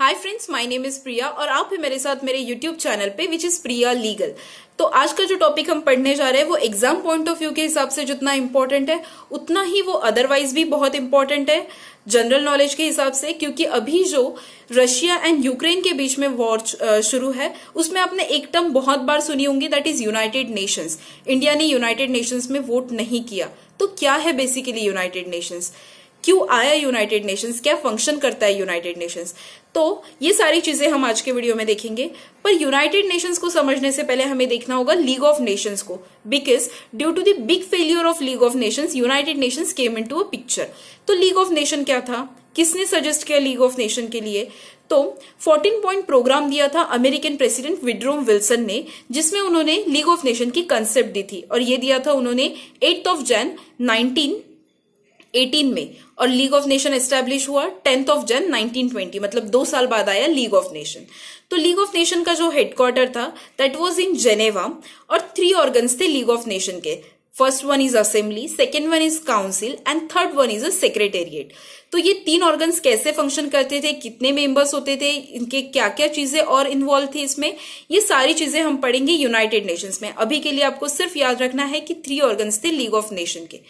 hi friends my name is Priya और आप भी मेरे साथ मेरे यूट्यूब चैनल पे विच इज प्रिया लीगल तो आज का जो टॉपिक हम पढ़ने जा रहे हैं वो एग्जाम पॉइंट ऑफ व्यू के हिसाब से जितना इम्पोर्टेंट है उतना ही वो अदरवाइज भी बहुत इम्पोर्टेंट है जनरल नॉलेज के हिसाब से क्योंकि अभी जो रशिया एंड यूक्रेन के बीच में वॉर शुरू है उसमें आपने एक टर्म बहुत बार सुनी होंगी that is United Nations India ने यूनाइटेड नेशंस में वोट नहीं किया तो क्या है बेसिकली यूनाइटेड नेशंस क्यों आया यूनाइटेड नेशंस क्या फंक्शन करता है यूनाइटेड नेशंस तो ये सारी चीजें हम आज के वीडियो में देखेंगे पर यूनाइटेड नेशंस को समझने से पहले हमें देखना होगा लीग ऑफ नेशंस को because due to the big failure of League of Nations United Nations came in to a picture तो लीग ऑफ नेशन क्या था किसने सजेस्ट किया लीग ऑफ नेशन के लिए तो 14 पॉइंट प्रोग्राम दिया था अमेरिकन प्रेसिडेंट विड्रोम विल्सन ने जिसमें उन्होंने लीग ऑफ नेशन की कंसेप्ट दी थी और ये दिया था उन्होंने एट्थ ऑफ जैन नाइनटीन 1918 में और लीग ऑफ नेशन एस्टेब्लिश हुआ टेंथ ऑफ जन 1920 मतलब दो साल बाद आया लीग ऑफ नेशन तो लीग ऑफ नेशन का जो हेडक्वार्टर था दैट वाज इन जेनेवा और थ्री ऑर्गन्स थे लीग ऑफ नेशन के first one is assembly second one is council and third one is a secretariat तो ये तीन ऑर्गन्स कैसे फंक्शन करते थे कितने मेंबर्स होते थे इनके क्या क्या चीजें और इन्वॉल्व थी इसमें ये सारी चीजें हम पढ़ेंगे यूनाइटेड नेशंस में अभी के लिए आपको सिर्फ याद रखना है कि थ्री ऑर्गन्स थे लीग ऑफ नेशन के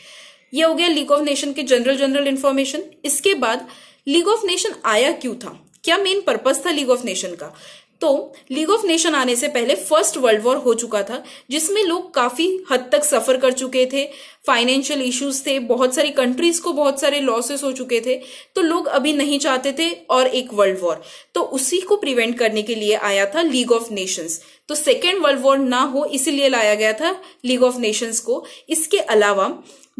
ये हो गया लीग ऑफ नेशन के जनरल जनरल इन्फॉर्मेशन इसके बाद लीग ऑफ नेशन आया क्यों था क्या मेन पर्पज था लीग ऑफ नेशन का तो लीग ऑफ नेशन आने से पहले फर्स्ट वर्ल्ड वॉर हो चुका था जिसमें लोग काफी हद तक सफर कर चुके थे फाइनेंशियल इश्यूज थे बहुत सारी कंट्रीज को बहुत सारे लॉसेस हो चुके थे तो लोग अभी नहीं चाहते थे और एक वर्ल्ड वॉर तो उसी को प्रिवेंट करने के लिए आया था लीग ऑफ नेशंस तो सेकेंड वर्ल्ड वॉर ना हो इसीलिए लाया गया था लीग ऑफ नेशंस को इसके अलावा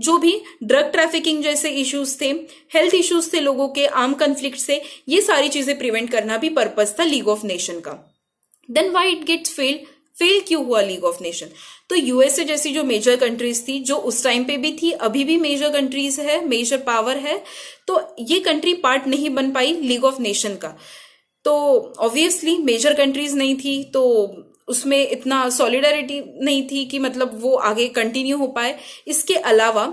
जो भी ड्रग ट्रैफिकिंग जैसे इश्यूज थे हेल्थ इश्यूज थे लोगों के आर्म कंफ्लिक्ट से ये सारी चीजें प्रिवेंट करना भी पर्पज था लीग ऑफ नेशन का then why it gets fail fail क्यों हुआ लीग ऑफ नेशन तो यूएसए जैसी जो मेजर कंट्रीज थी जो उस टाइम पे भी थी अभी भी मेजर कंट्रीज है मेजर पावर है तो ये कंट्री पार्ट नहीं बन पाई लीग ऑफ नेशन का तो ऑब्वियसली मेजर कंट्रीज नहीं थी तो उसमें इतना सॉलिडारिटी नहीं थी कि मतलब वो आगे कंटिन्यू हो पाए इसके अलावा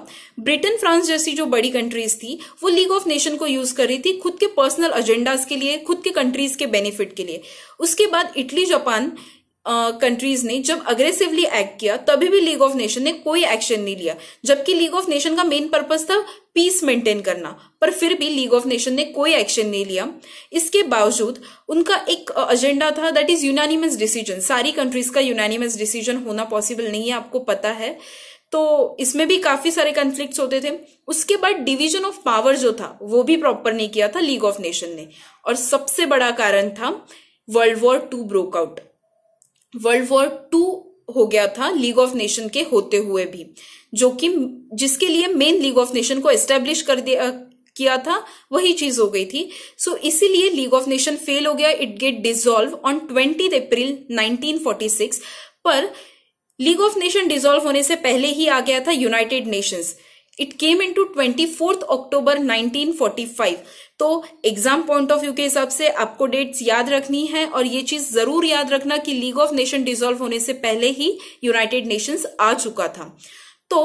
ब्रिटेन फ्रांस जैसी जो बड़ी कंट्रीज थी वो लीग ऑफ नेशन को यूज कर रही थी खुद के पर्सनल एजेंडाज के लिए खुद के कंट्रीज के बेनिफिट के लिए उसके बाद इटली जापान कंट्रीज uh, ने जब अग्रेसिवली एक्ट किया तभी भी लीग ऑफ नेशन ने कोई एक्शन नहीं लिया जबकि लीग ऑफ नेशन का मेन पर्पज था पीस मेंटेन करना पर फिर भी लीग ऑफ नेशन ने कोई एक्शन नहीं लिया इसके बावजूद उनका एक एजेंडा था दैट इज यूनानिमस डिसीजन सारी कंट्रीज का यूनानिमस डिसीजन होना पॉसिबल नहीं है आपको पता है तो इसमें भी काफी सारे कंफ्लिक्ट होते थे उसके बाद डिवीजन ऑफ पावर जो था वो भी प्रॉपर नहीं किया था लीग ऑफ नेशन ने और सबसे बड़ा कारण था world war two broke out world war two हो गया था लीग ऑफ नेशन के होते हुए भी जो कि जिसके लिए मेन लीग ऑफ नेशन को एस्टेब्लिश कर दिया किया था वही चीज हो गई थी सो so, इसीलिए लीग ऑफ नेशन फेल हो गया it get dissolve on twenty April 1946 पर लीग ऑफ नेशन डिजोल्व होने से पहले ही आ गया था United Nations it came in to twenty fourth October five तो एग्जाम पॉइंट ऑफ व्यू के हिसाब से आपको डेट्स याद रखनी है और ये चीज जरूर याद रखना कि लीग ऑफ नेशन डिजोल्व होने से पहले ही यूनाइटेड नेशंस आ चुका था तो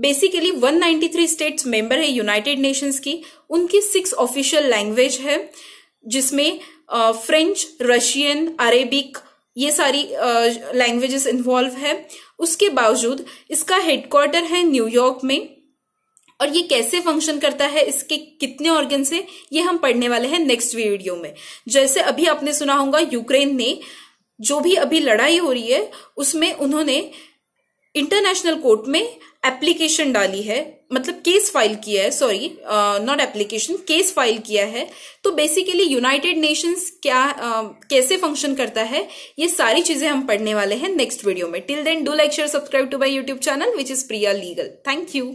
बेसिकली 193 स्टेट्स मेंबर है यूनाइटेड नेशंस की उनकी सिक्स ऑफिशियल लैंग्वेज है जिसमें फ्रेंच रशियन अरेबिक ये सारी लैंग्वेजेस uh, इन्वॉल्व है उसके बावजूद इसका हेडक्वार्टर है न्यूयॉर्क में और ये कैसे फंक्शन करता है इसके कितने ऑर्गन से ये हम पढ़ने वाले हैं नेक्स्ट वीडियो में जैसे अभी आपने सुना होगा यूक्रेन ने जो भी अभी लड़ाई हो रही है उसमें उन्होंने इंटरनेशनल कोर्ट में एप्लीकेशन डाली है मतलब केस फाइल किया है sorry not application case file किया है तो बेसिकली यूनाइटेड नेशंस क्या uh, कैसे फंक्शन करता है ये सारी चीजें हम पढ़ने वाले हैं नेक्स्ट वीडियो में till then do like share subscribe to my YouTube channel which is Priya legal thank you